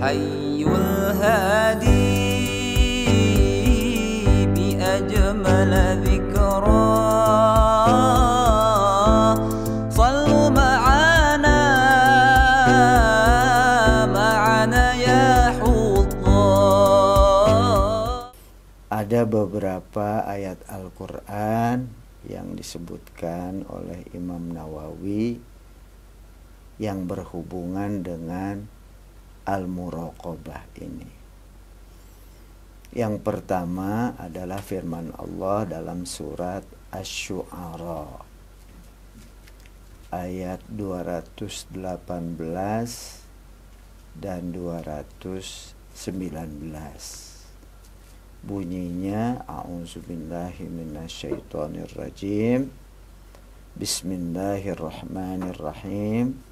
Ya Ada beberapa ayat Al-Quran yang disebutkan oleh Imam Nawawi yang berhubungan dengan al-muraqabah ini. Yang pertama adalah firman Allah dalam surat Asy-Syu'ara ayat 218 dan 219. Bunyinya a'udzubillahi minasyaitonirrajim. Bismillahirrahmanirrahim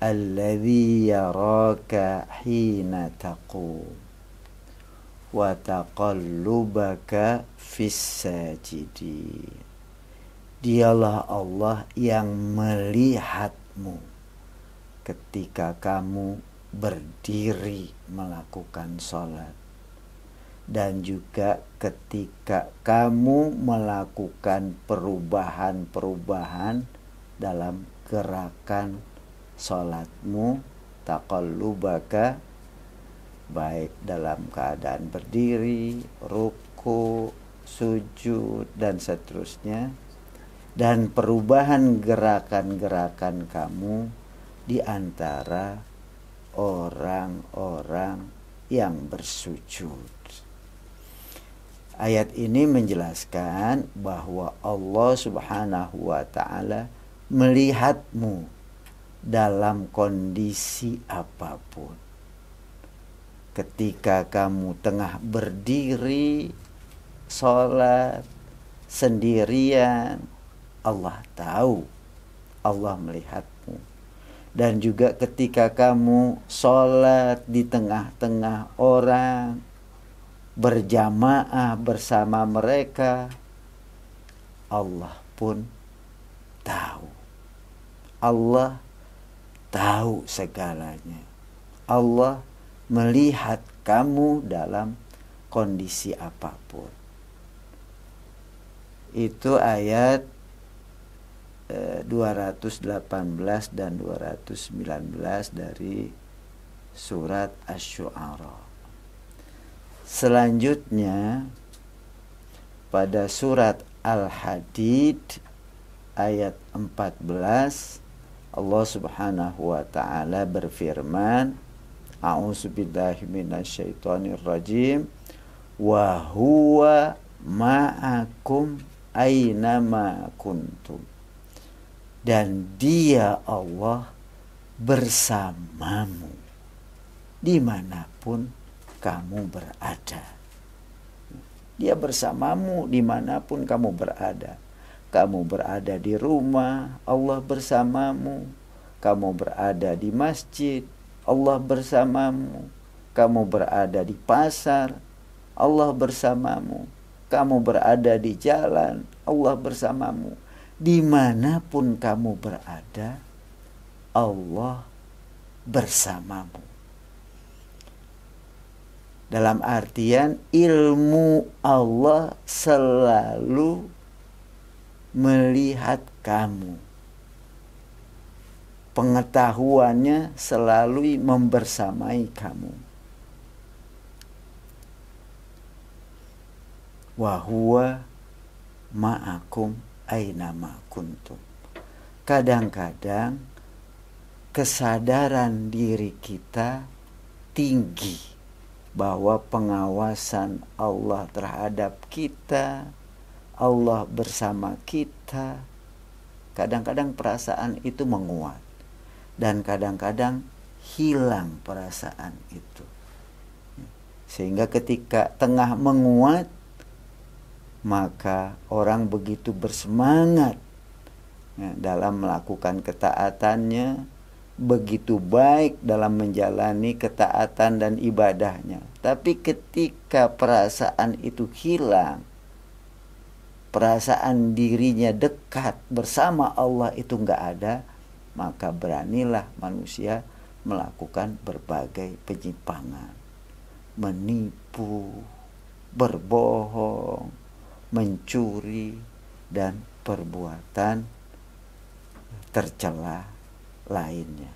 alladhi yaraka hina تقوم wa taqallubaka fis dialah Allah yang melihatmu ketika kamu berdiri melakukan sholat dan juga ketika kamu melakukan perubahan-perubahan dalam gerakan salatmu takallubaka baik dalam keadaan berdiri, ruku, sujud dan seterusnya dan perubahan gerakan-gerakan kamu di antara orang-orang yang bersujud. Ayat ini menjelaskan bahwa Allah Subhanahu wa taala melihatmu dalam kondisi apapun. Ketika kamu tengah berdiri, sholat, sendirian, Allah tahu, Allah melihatmu. Dan juga ketika kamu sholat di tengah-tengah orang, berjamaah bersama mereka, Allah pun tahu. Allah tahu segalanya. Allah melihat kamu dalam kondisi apapun. Itu ayat 218 eh, dan 219 dari surat Asy-Syu'ara. Selanjutnya pada surat Al-Hadid ayat 14 Allah Subhanahu wa taala berfirman A'udzubillahi rajim wa huwa ma'akum ainama kuntum dan dia Allah bersamamu dimanapun kamu berada dia bersamamu dimanapun kamu berada kamu berada di rumah, Allah bersamamu. Kamu berada di masjid, Allah bersamamu. Kamu berada di pasar, Allah bersamamu. Kamu berada di jalan, Allah bersamamu. Dimanapun kamu berada, Allah bersamamu. Dalam artian ilmu Allah selalu melihat kamu. Pengetahuannya selalu membersamai kamu. Wahua ma'akum ainama kuntum. Kadang-kadang kesadaran diri kita tinggi bahwa pengawasan Allah terhadap kita, Allah bersama kita. Kadang-kadang perasaan itu menguat dan kadang-kadang hilang perasaan itu. Sehingga ketika tengah menguat maka orang begitu bersemangat ya, dalam melakukan ketaatannya, begitu baik dalam menjalani ketaatan dan ibadahnya. Tapi ketika perasaan itu hilang, perasaan dirinya dekat bersama Allah itu nggak ada, maka beranilah manusia melakukan berbagai penyimpangan, menipu, berbohong, mencuri, dan perbuatan tercela lainnya.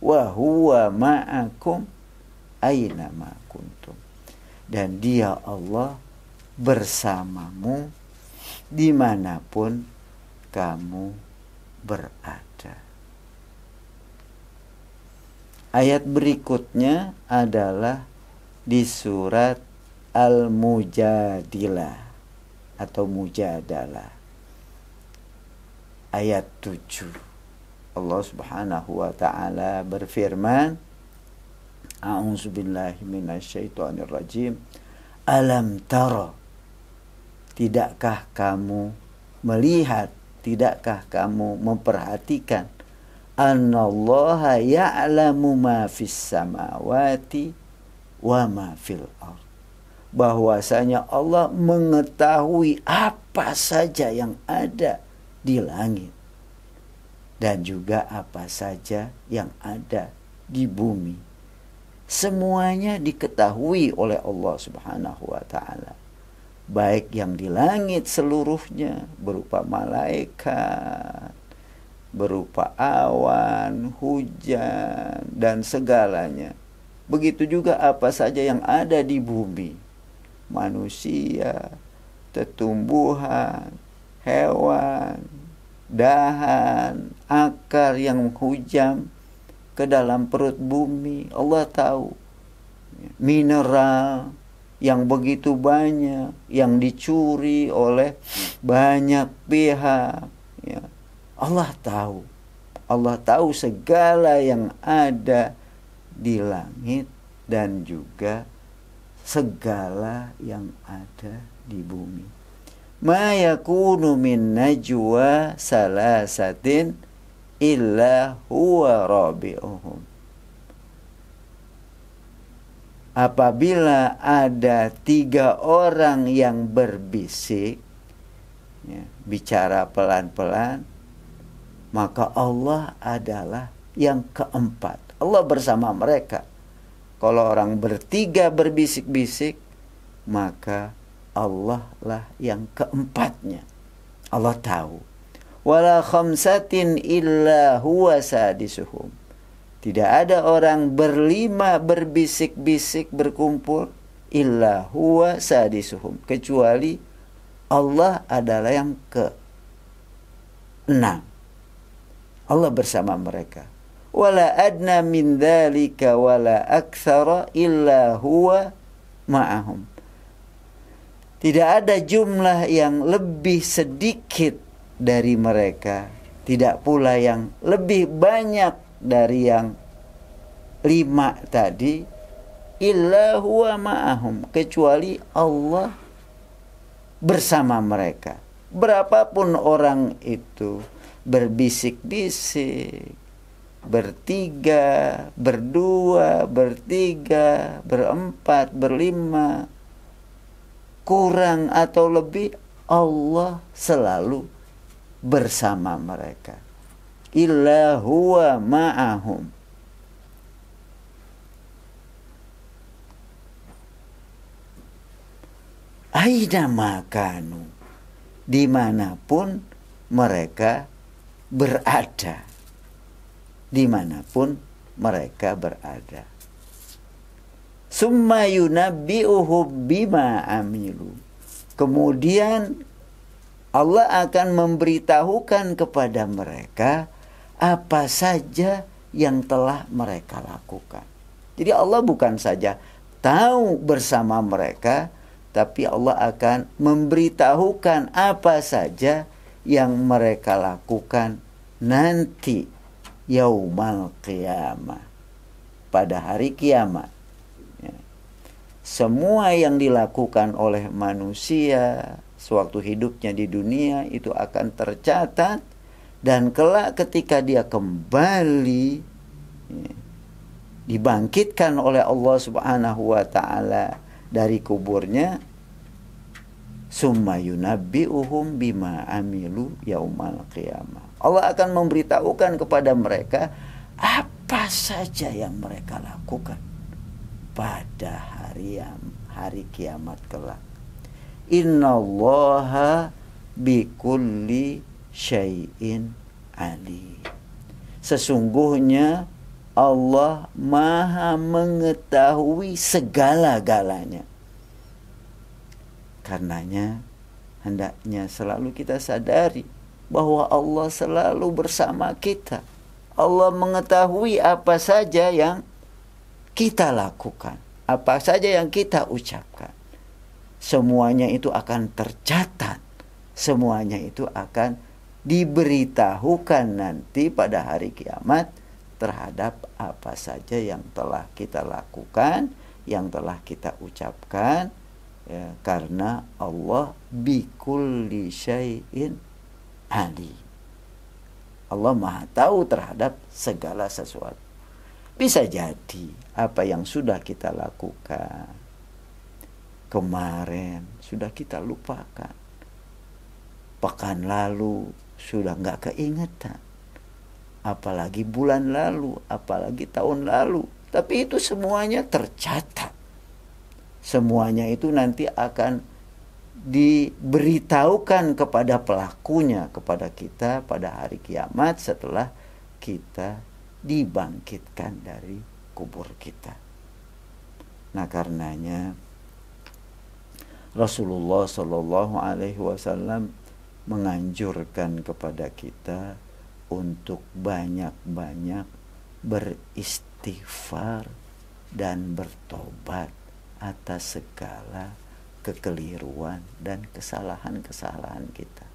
Wahuwa ma'akum aina kuntum. Dan dia Allah bersamamu dimanapun kamu berada. Ayat berikutnya adalah di surat Al-Mujadilah atau Mujadalah ayat 7. Allah Subhanahu wa taala berfirman A'udzubillahi rajim Alam tara Tidakkah kamu melihat? Tidakkah kamu memperhatikan? Anallaha ya'lamu ma fis samawati wa ma fil ard. Bahwasanya Allah mengetahui apa saja yang ada di langit dan juga apa saja yang ada di bumi. Semuanya diketahui oleh Allah Subhanahu wa taala baik yang di langit seluruhnya berupa malaikat, berupa awan, hujan dan segalanya. Begitu juga apa saja yang ada di bumi. Manusia, tetumbuhan, hewan, dahan, akar yang menghujam ke dalam perut bumi. Allah tahu mineral, yang begitu banyak yang dicuri oleh banyak pihak ya. Allah tahu Allah tahu segala yang ada di langit dan juga segala yang ada di bumi ma yakunu min najwa salasatin illa huwa rabi'uhum apabila ada tiga orang yang berbisik, ya, bicara pelan-pelan, maka Allah adalah yang keempat. Allah bersama mereka. Kalau orang bertiga berbisik-bisik, maka Allah lah yang keempatnya. Allah tahu. Wala khamsatin illa huwa sadisuhum tidak ada orang berlima berbisik-bisik berkumpul illa huwa sadisuhum kecuali Allah adalah yang ke enam. Allah bersama mereka. Wala adna min dzalika wala aktsara illa huwa ma'ahum. Tidak ada jumlah yang lebih sedikit dari mereka, tidak pula yang lebih banyak dari yang lima tadi illa huwa ma'ahum kecuali Allah bersama mereka berapapun orang itu berbisik-bisik bertiga berdua bertiga berempat berlima kurang atau lebih Allah selalu bersama mereka illa huwa ma'ahum. Aina makanu dimanapun mereka berada dimanapun mereka berada summa yunabbi'uhum bima amilu kemudian Allah akan memberitahukan kepada mereka apa saja yang telah mereka lakukan. Jadi Allah bukan saja tahu bersama mereka, tapi Allah akan memberitahukan apa saja yang mereka lakukan nanti yaumal Kiamat pada hari kiamat. Ya. Semua yang dilakukan oleh manusia sewaktu hidupnya di dunia itu akan tercatat dan kelak ketika dia kembali ya, dibangkitkan oleh Allah Subhanahu wa taala dari kuburnya summa yunabbi'uhum bima amilu yaumal qiyamah. Allah akan memberitahukan kepada mereka apa saja yang mereka lakukan pada hari hari kiamat kelak. Innallaha bikulli syai'in Ali. Sesungguhnya Allah maha mengetahui segala-galanya. Karenanya hendaknya selalu kita sadari bahwa Allah selalu bersama kita. Allah mengetahui apa saja yang kita lakukan, apa saja yang kita ucapkan. Semuanya itu akan tercatat, semuanya itu akan diberitahukan nanti pada hari kiamat terhadap apa saja yang telah kita lakukan, yang telah kita ucapkan ya, karena Allah bikulli syai'in ali. Allah Maha tahu terhadap segala sesuatu. Bisa jadi apa yang sudah kita lakukan kemarin sudah kita lupakan. Pekan lalu sudah nggak keingetan. Apalagi bulan lalu, apalagi tahun lalu. Tapi itu semuanya tercatat. Semuanya itu nanti akan diberitahukan kepada pelakunya, kepada kita pada hari kiamat setelah kita dibangkitkan dari kubur kita. Nah karenanya Rasulullah Shallallahu Alaihi Wasallam menganjurkan kepada kita untuk banyak-banyak beristighfar dan bertobat atas segala kekeliruan dan kesalahan-kesalahan kita.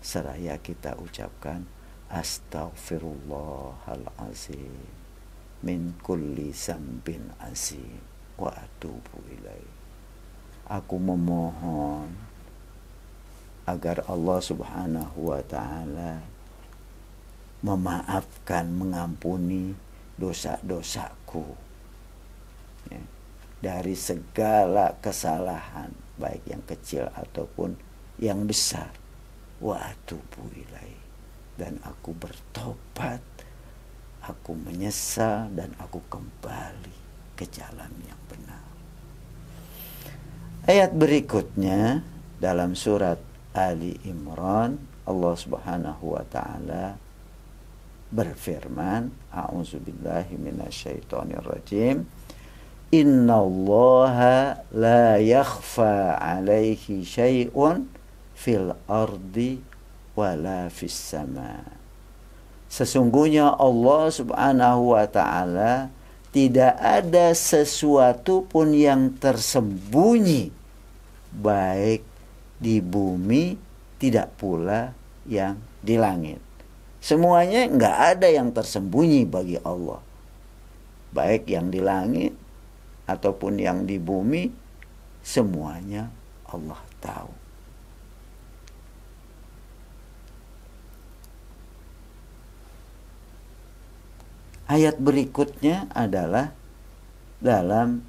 Seraya kita ucapkan Astaghfirullahalazim, min kulli zambin azim wa atubu ilaih. Aku memohon agar Allah Subhanahu wa taala memaafkan, mengampuni dosa-dosaku. Ya. Dari segala kesalahan, baik yang kecil ataupun yang besar. Wa atubu ilai. Dan aku bertobat, aku menyesal dan aku kembali ke jalan yang benar. Ayat berikutnya dalam surat Ali Imran Allah Subhanahu wa taala berfirman A'udzubillahi Inna Allah la yakhfa 'alaihi syai'un fil ardi wala fis sama. Sesungguhnya Allah Subhanahu wa taala tidak ada sesuatu pun yang tersembunyi baik di bumi, tidak pula yang di langit. Semuanya nggak ada yang tersembunyi bagi Allah. Baik yang di langit ataupun yang di bumi, semuanya Allah tahu. Ayat berikutnya adalah dalam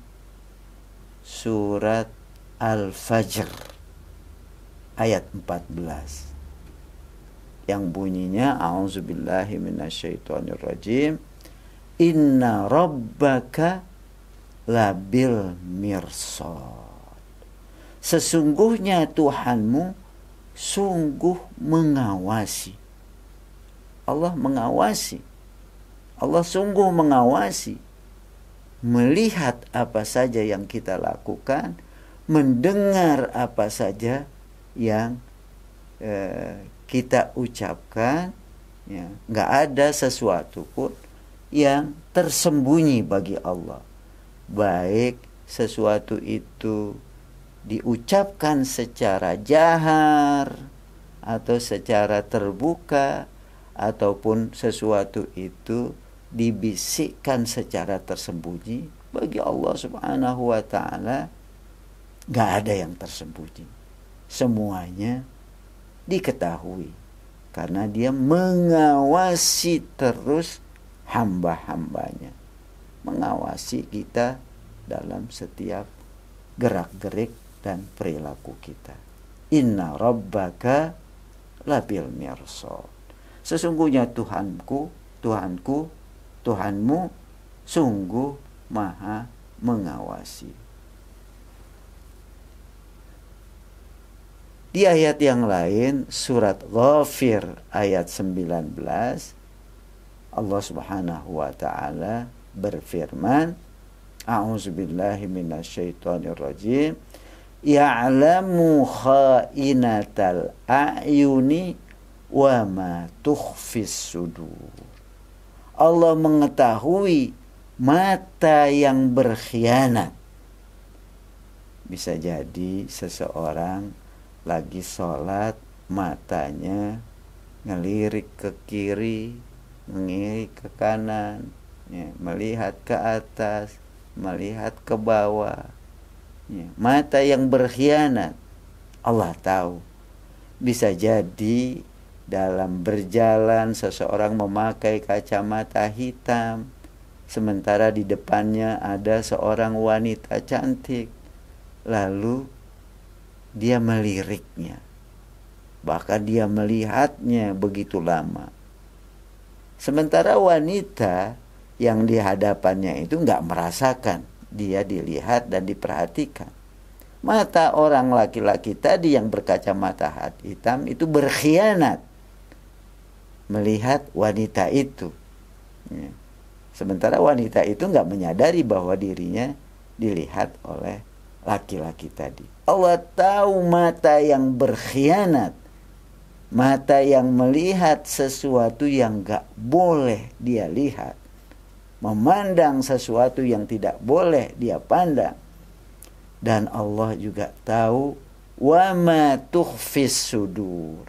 surat Al-Fajr ayat 14 yang bunyinya auzubillahi minasyaitonirrajim inna rabbaka labil mirsad sesungguhnya Tuhanmu sungguh mengawasi Allah mengawasi Allah sungguh mengawasi melihat apa saja yang kita lakukan mendengar apa saja yang eh, kita ucapkan ya nggak ada sesuatu pun yang tersembunyi bagi Allah baik sesuatu itu diucapkan secara jahar atau secara terbuka ataupun sesuatu itu dibisikkan secara tersembunyi bagi Allah Subhanahu wa taala nggak ada yang tersembunyi semuanya diketahui karena dia mengawasi terus hamba-hambanya mengawasi kita dalam setiap gerak-gerik dan perilaku kita inna rabbaka labil mirsad sesungguhnya Tuhanku Tuhanku Tuhanmu sungguh maha mengawasi Di ayat yang lain surat Ghafir ayat 19 Allah Subhanahu wa taala berfirman A'udzubillahi minasyaitonirrajim Ya'lamu kha'inatal a'yuni wa ma tukhfis sudur Allah mengetahui mata yang berkhianat bisa jadi seseorang lagi sholat matanya ngelirik ke kiri ngelirik ke kanan ya, melihat ke atas melihat ke bawah ya, mata yang berkhianat Allah tahu bisa jadi dalam berjalan seseorang memakai kacamata hitam sementara di depannya ada seorang wanita cantik lalu dia meliriknya. Bahkan dia melihatnya begitu lama. Sementara wanita yang dihadapannya itu nggak merasakan dia dilihat dan diperhatikan. Mata orang laki-laki tadi yang berkacamata hitam itu berkhianat melihat wanita itu. Ya. Sementara wanita itu nggak menyadari bahwa dirinya dilihat oleh laki-laki tadi. Allah tahu mata yang berkhianat. Mata yang melihat sesuatu yang gak boleh dia lihat. Memandang sesuatu yang tidak boleh dia pandang. Dan Allah juga tahu wa ma tukhfis sudur.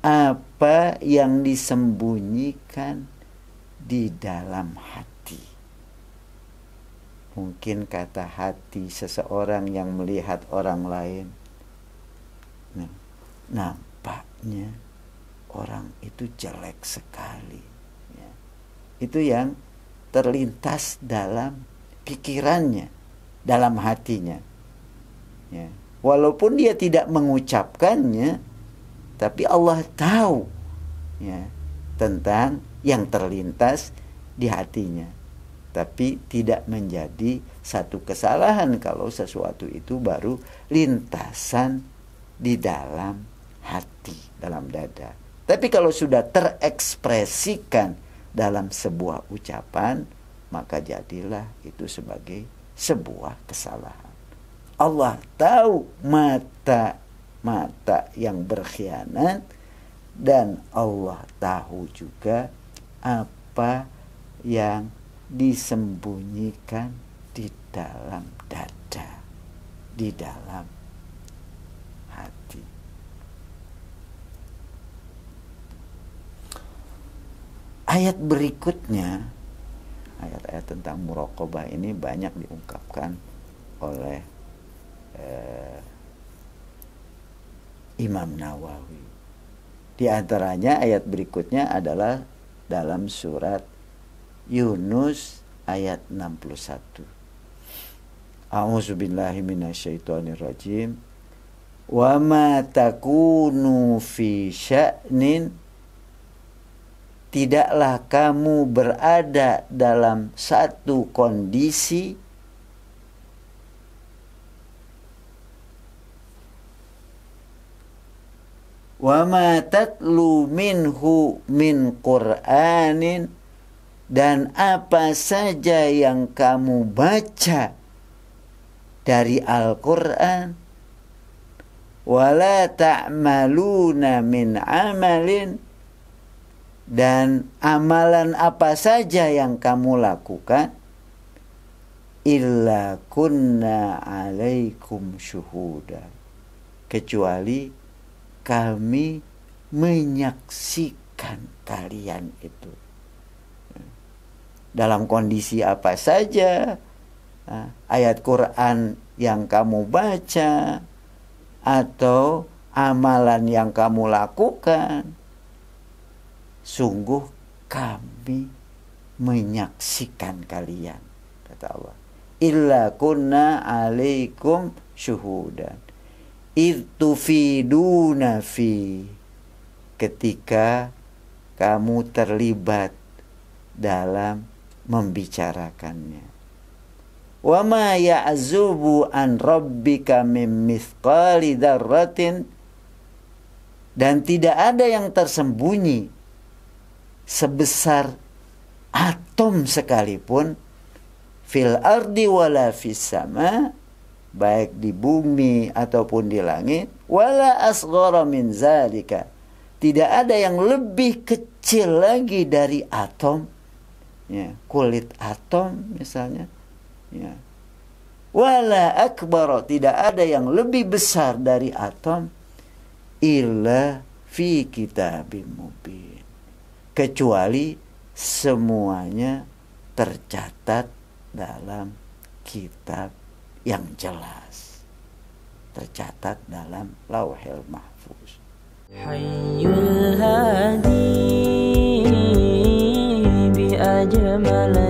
Apa yang disembunyikan di dalam hati mungkin kata hati seseorang yang melihat orang lain. Nah, nampaknya orang itu jelek sekali. Ya. Itu yang terlintas dalam pikirannya, dalam hatinya. Ya. Walaupun dia tidak mengucapkannya, tapi Allah tahu ya, tentang yang terlintas di hatinya tapi tidak menjadi satu kesalahan kalau sesuatu itu baru lintasan di dalam hati, dalam dada. Tapi kalau sudah terekspresikan dalam sebuah ucapan, maka jadilah itu sebagai sebuah kesalahan. Allah tahu mata mata yang berkhianat dan Allah tahu juga apa yang disembunyikan di dalam dada, di dalam hati. Ayat berikutnya, ayat-ayat tentang murokobah ini banyak diungkapkan oleh eh, Imam Nawawi. Di antaranya ayat berikutnya adalah dalam surat Yunus ayat 61. A'udzubillahi minasyaitonirrajim. Wa ma takunu fi sya'nin tidaklah kamu berada dalam satu kondisi wa ma tatlu minhu min qur'anin dan apa saja yang kamu baca dari Al-Qur'an wala ta'maluna min amalin dan amalan apa saja yang kamu lakukan illa kunna alaikum syuhuda kecuali kami menyaksikan kalian itu dalam kondisi apa saja, ah, ayat Quran yang kamu baca, atau amalan yang kamu lakukan. Sungguh kami menyaksikan kalian, kata Allah. Illa kunna alaikum syuhudan. itu fiduna fi. Ketika kamu terlibat dalam membicarakannya. Wa ma ya'zubu an rabbika min mithqali dzarratin dan tidak ada yang tersembunyi sebesar atom sekalipun fil ardi wala fis sama baik di bumi ataupun di langit wala asghara min zalika tidak ada yang lebih kecil lagi dari atom ya, kulit atom misalnya ya. wala akbar tidak ada yang lebih besar dari atom illa fi kitabim mubin kecuali semuanya tercatat dalam kitab yang jelas tercatat dalam lauhil mahfuz hayyul hadi my